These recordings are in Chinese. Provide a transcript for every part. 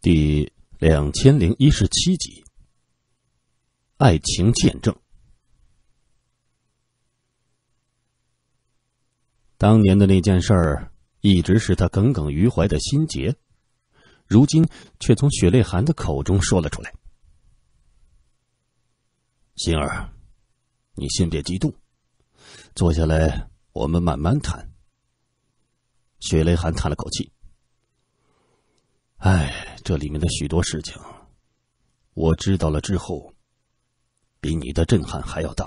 第两千零一十七集，《爱情见证》。当年的那件事儿，一直是他耿耿于怀的心结，如今却从雪泪寒的口中说了出来。心儿，你先别激动，坐下来，我们慢慢谈。雪泪寒叹了口气，唉。这里面的许多事情，我知道了之后，比你的震撼还要大。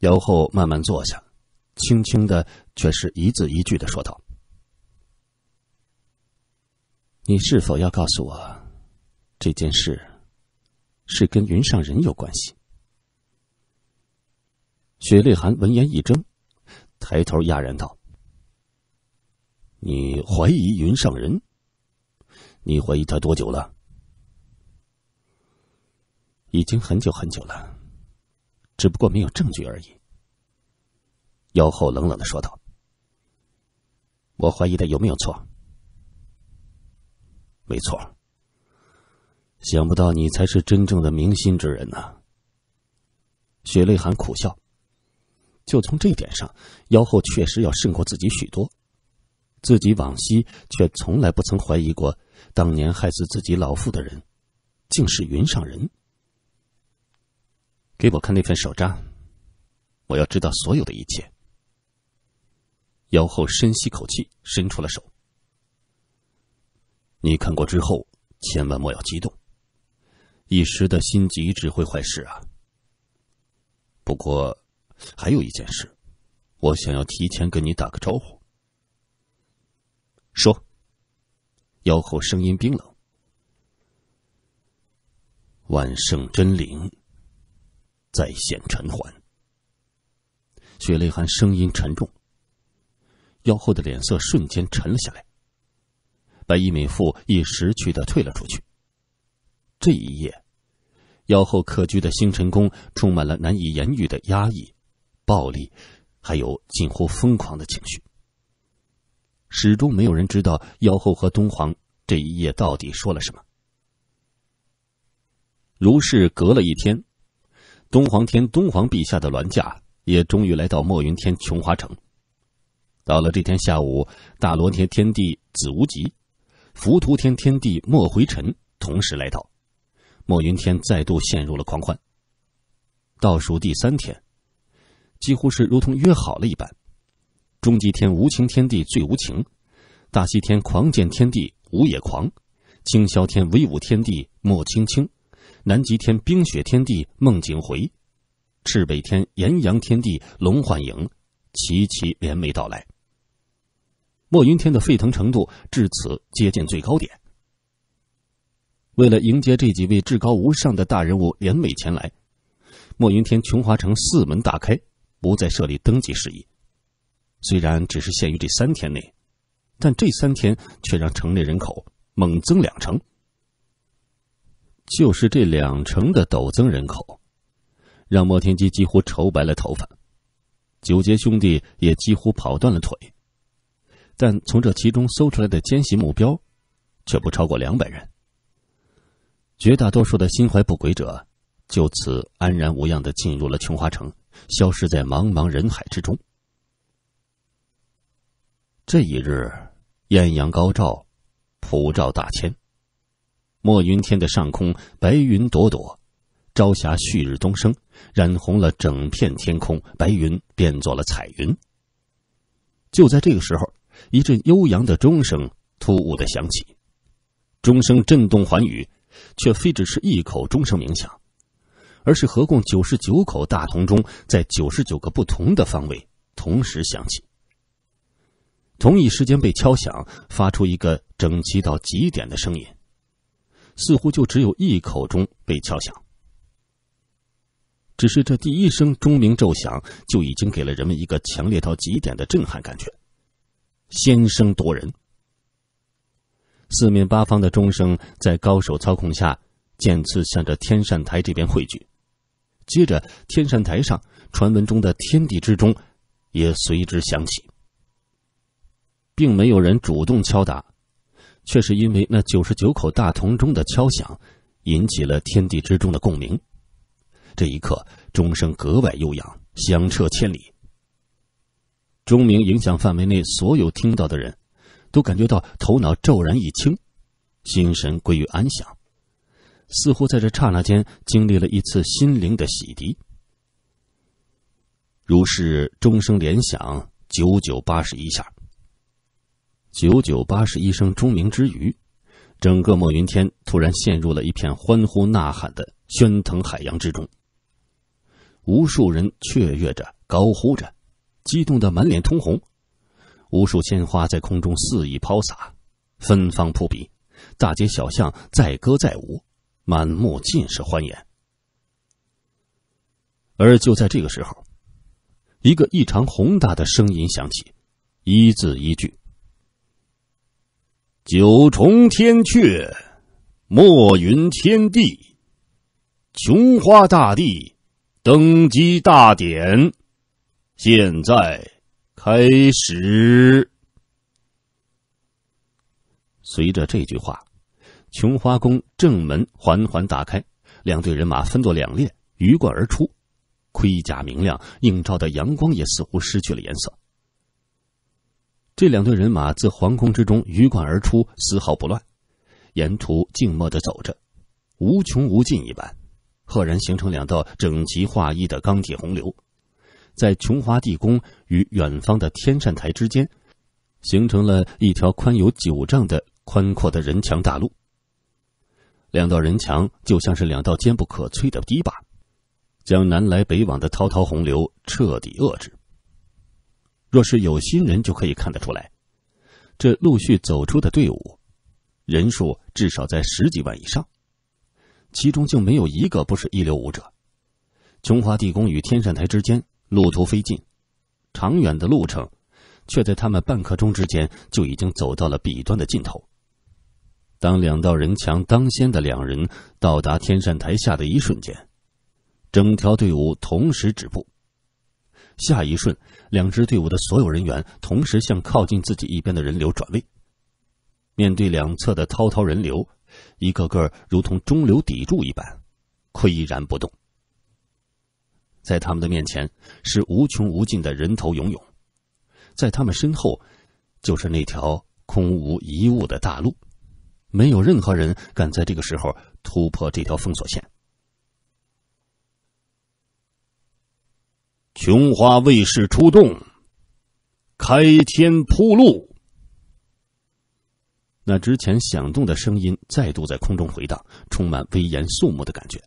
姚后慢慢坐下，轻轻的，却是一字一句的说道：“你是否要告诉我，这件事是跟云上人有关系？”雪泪寒闻言一怔，抬头讶然道。你怀疑云上人？你怀疑他多久了？已经很久很久了，只不过没有证据而已。妖后冷冷的说道：“我怀疑的有没有错？没错。想不到你才是真正的明心之人呢。雪泪寒苦笑，就从这点上，妖后确实要胜过自己许多。自己往昔却从来不曾怀疑过，当年害死自己老父的人，竟是云上人。给我看那份手札，我要知道所有的一切。妖后深吸口气，伸出了手。你看过之后，千万莫要激动，一时的心急只会坏事啊。不过，还有一件事，我想要提前跟你打个招呼。说。妖后声音冰冷。万圣真灵，再现尘寰。雪泪寒声音沉重。妖后的脸色瞬间沉了下来。白衣美妇亦识趣的退了出去。这一夜，妖后客居的星辰宫充满了难以言喻的压抑、暴力，还有近乎疯狂的情绪。始终没有人知道妖后和东皇这一夜到底说了什么。如是隔了一天，东皇天东皇陛下的銮驾也终于来到墨云天琼华城。到了这天下午，大罗天天帝子无极、浮屠天天帝莫回尘同时来到墨云天，再度陷入了狂欢。倒数第三天，几乎是如同约好了一般。终极天无情，天地最无情；大西天狂剑，天地无也狂；青霄天威武，天地莫青青；南极天冰雪，天地梦景回；赤北天炎阳，天地龙幻影。齐齐联袂到来。莫云天的沸腾程度至此接近最高点。为了迎接这几位至高无上的大人物联袂前来，莫云天琼华城四门大开，不再设立登记事宜。虽然只是限于这三天内，但这三天却让城内人口猛增两成。就是这两成的陡增人口，让莫天基几乎愁白了头发，九杰兄弟也几乎跑断了腿。但从这其中搜出来的奸细目标，却不超过两百人。绝大多数的心怀不轨者，就此安然无恙的进入了琼花城，消失在茫茫人海之中。这一日，艳阳高照，普照大千。墨云天的上空，白云朵朵，朝霞旭日东升，染红了整片天空，白云变作了彩云。就在这个时候，一阵悠扬的钟声突兀的响起，钟声震动寰宇，却非只是一口钟声鸣响，而是合共九十九口大铜钟在九十九个不同的方位同时响起。同一时间被敲响，发出一个整齐到极点的声音，似乎就只有一口钟被敲响。只是这第一声钟鸣骤响，就已经给了人们一个强烈到极点的震撼感觉，先声夺人。四面八方的钟声在高手操控下，渐次向着天扇台这边汇聚，接着天扇台上传闻中的天地之钟，也随之响起。并没有人主动敲打，却是因为那九十九口大铜钟的敲响，引起了天地之中的共鸣。这一刻，钟声格外悠扬，响彻千里。钟鸣影响范围内所有听到的人，都感觉到头脑骤然一清，心神归于安详，似乎在这刹那间经历了一次心灵的洗涤。如是钟声连响九九八十一下。九九八十一声钟鸣之余，整个墨云天突然陷入了一片欢呼呐喊的喧腾海洋之中。无数人雀跃着高呼着，激动的满脸通红；无数鲜花在空中肆意抛洒，芬芳扑鼻；大街小巷载歌载舞，满目尽是欢颜。而就在这个时候，一个异常宏大的声音响起，一字一句。九重天阙，墨云天地，琼花大帝登基大典，现在开始。随着这句话，琼花宫正门缓缓打开，两队人马分作两列鱼贯而出，盔甲明亮，映照的阳光也似乎失去了颜色。这两队人马自皇宫之中鱼贯而出，丝毫不乱，沿途静默地走着，无穷无尽一般，赫然形成两道整齐划一的钢铁洪流，在琼华地宫与远方的天善台之间，形成了一条宽有九丈的宽阔的人墙大路。两道人墙就像是两道坚不可摧的堤坝，将南来北往的滔滔洪流彻底遏制。若是有心人，就可以看得出来，这陆续走出的队伍，人数至少在十几万以上，其中就没有一个不是一流武者。琼华地宫与天善台之间路途费近，长远的路程，却在他们半刻钟之间就已经走到了彼端的尽头。当两道人墙当先的两人到达天善台下的一瞬间，整条队伍同时止步。下一瞬，两支队伍的所有人员同时向靠近自己一边的人流转位。面对两侧的滔滔人流，一个个如同中流砥柱一般，岿然不动。在他们的面前是无穷无尽的人头涌涌，在他们身后就是那条空无一物的大路，没有任何人敢在这个时候突破这条封锁线。琼花卫士出动，开天铺路。那之前响动的声音再度在空中回荡，充满威严肃穆的感觉。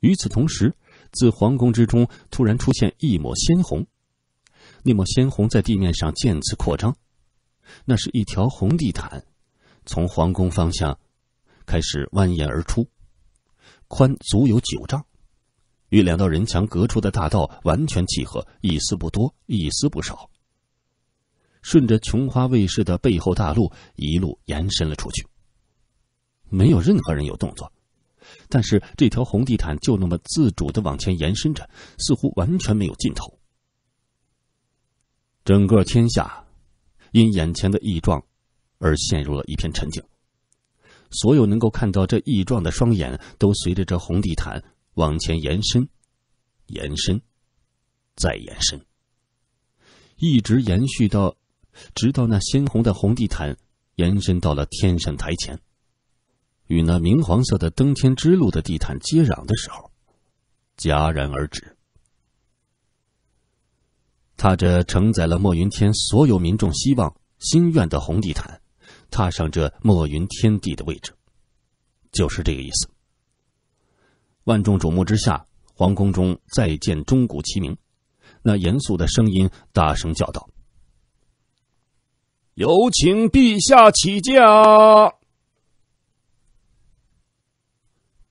与此同时，自皇宫之中突然出现一抹鲜红，那抹鲜红在地面上渐次扩张，那是一条红地毯，从皇宫方向开始蜿蜒而出，宽足有九丈。与两道人墙隔出的大道完全契合，一丝不多，一丝不少。顺着琼花卫士的背后大路一路延伸了出去。没有任何人有动作，但是这条红地毯就那么自主的往前延伸着，似乎完全没有尽头。整个天下，因眼前的异状，而陷入了一片沉静。所有能够看到这异状的双眼，都随着这红地毯。往前延伸，延伸，再延伸，一直延续到，直到那鲜红的红地毯延伸到了天神台前，与那明黄色的登天之路的地毯接壤的时候，戛然而止。踏着承载了墨云天所有民众希望、心愿的红地毯，踏上这墨云天地的位置，就是这个意思。万众瞩目之下，皇宫中再见钟鼓齐鸣。那严肃的声音大声叫道：“有请陛下起驾！”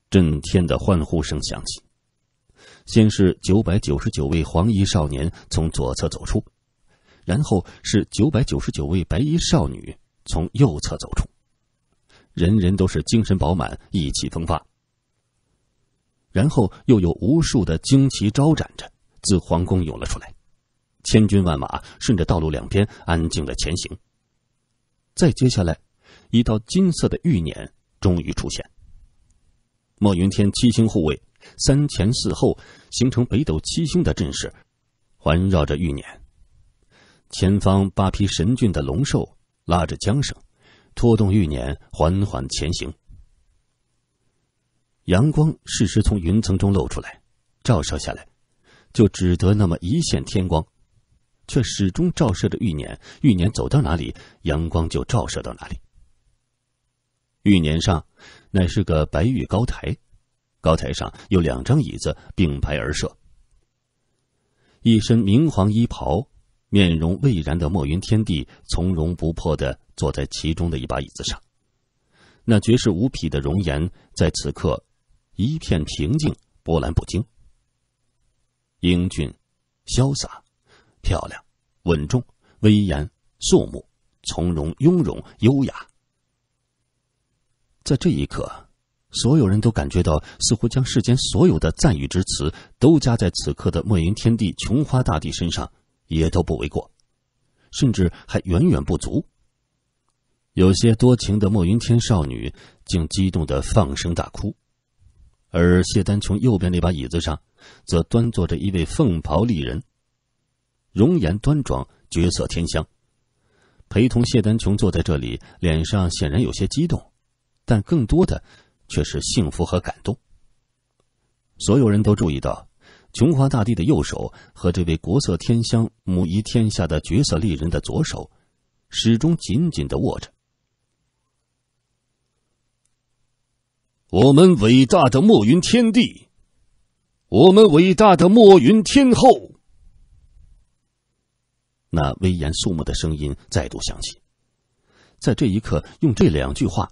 震天的欢呼声响起。先是九百九十九位黄衣少年从左侧走出，然后是九百九十九位白衣少女从右侧走出。人人都是精神饱满，意气风发。然后又有无数的旌旗招展着，自皇宫涌了出来，千军万马顺着道路两边安静的前行。再接下来，一道金色的玉辇终于出现。墨云天七星护卫，三前四后，形成北斗七星的阵势，环绕着玉辇。前方八匹神骏的龙兽拉着缰绳，拖动玉辇缓缓前行。阳光适时从云层中露出来，照射下来，就只得那么一线天光，却始终照射着玉辇。玉辇走到哪里，阳光就照射到哪里。玉辇上，乃是个白玉高台，高台上有两张椅子并排而设。一身明黄衣袍、面容蔚然的墨云天帝，从容不迫地坐在其中的一把椅子上，那绝世无匹的容颜在此刻。一片平静，波澜不惊。英俊、潇洒、漂亮、稳重、威严、肃穆、从容、雍容、优雅，在这一刻，所有人都感觉到，似乎将世间所有的赞誉之词都加在此刻的墨云天帝琼花大帝身上，也都不为过，甚至还远远不足。有些多情的墨云天少女，竟激动的放声大哭。而谢丹琼右边那把椅子上，则端坐着一位凤袍丽人。容颜端庄，绝色天香，陪同谢丹琼坐在这里，脸上显然有些激动，但更多的却是幸福和感动。所有人都注意到，琼华大帝的右手和这位国色天香、母仪天下的绝色丽人的左手，始终紧紧的握着。我们伟大的墨云天帝，我们伟大的墨云天后。那威严肃穆的声音再度响起，在这一刻，用这两句话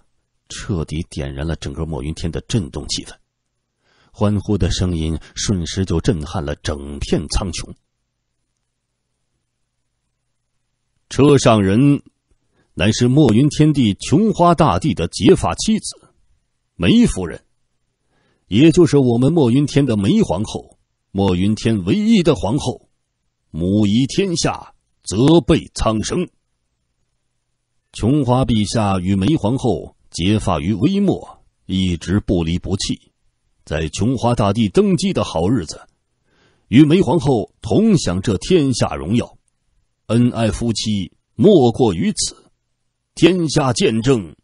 彻底点燃了整个墨云天的震动气氛。欢呼的声音瞬时就震撼了整片苍穹。车上人，乃是墨云天帝琼花大帝的结发妻子。梅夫人，也就是我们墨云天的梅皇后，墨云天唯一的皇后，母仪天下，责备苍生。琼花陛下与梅皇后结发于微末，一直不离不弃，在琼花大帝登基的好日子，与梅皇后同享这天下荣耀，恩爱夫妻莫过于此，天下见证。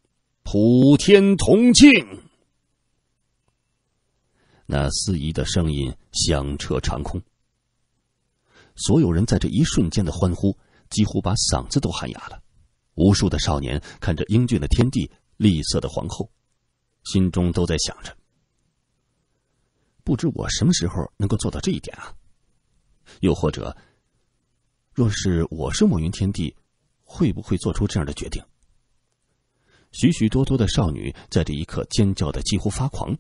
普天同庆！那司仪的声音响彻长空，所有人在这一瞬间的欢呼几乎把嗓子都喊哑了。无数的少年看着英俊的天帝、丽色的皇后，心中都在想着：不知我什么时候能够做到这一点啊？又或者，若是我是墨云天帝，会不会做出这样的决定？许许多多的少女在这一刻尖叫的几乎发狂。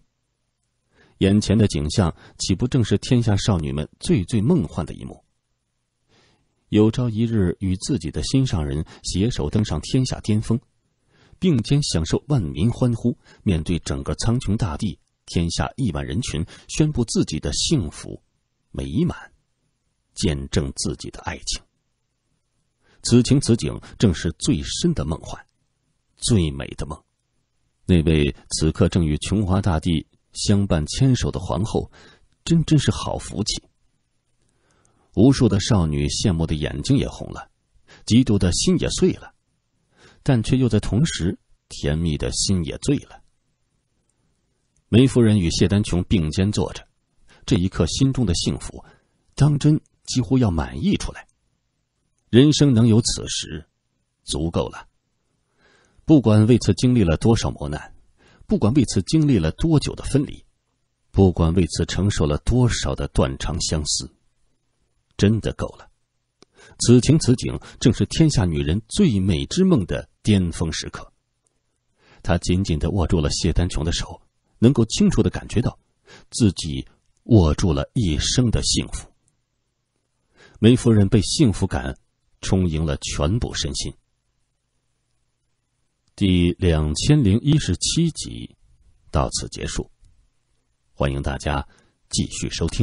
眼前的景象岂不正是天下少女们最最梦幻的一幕？有朝一日与自己的心上人携手登上天下巅峰，并肩享受万民欢呼，面对整个苍穹大地、天下亿万人群，宣布自己的幸福、美满，见证自己的爱情。此情此景正是最深的梦幻。最美的梦，那位此刻正与琼华大帝相伴牵手的皇后，真真是好福气。无数的少女羡慕的眼睛也红了，嫉妒的心也碎了，但却又在同时甜蜜的心也醉了。梅夫人与谢丹琼并肩坐着，这一刻心中的幸福，当真几乎要满溢出来。人生能有此时，足够了。不管为此经历了多少磨难，不管为此经历了多久的分离，不管为此承受了多少的断肠相思，真的够了。此情此景，正是天下女人最美之梦的巅峰时刻。他紧紧的握住了谢丹琼的手，能够清楚的感觉到，自己握住了一生的幸福。梅夫人被幸福感充盈了全部身心。第两千零一十七集，到此结束。欢迎大家继续收听。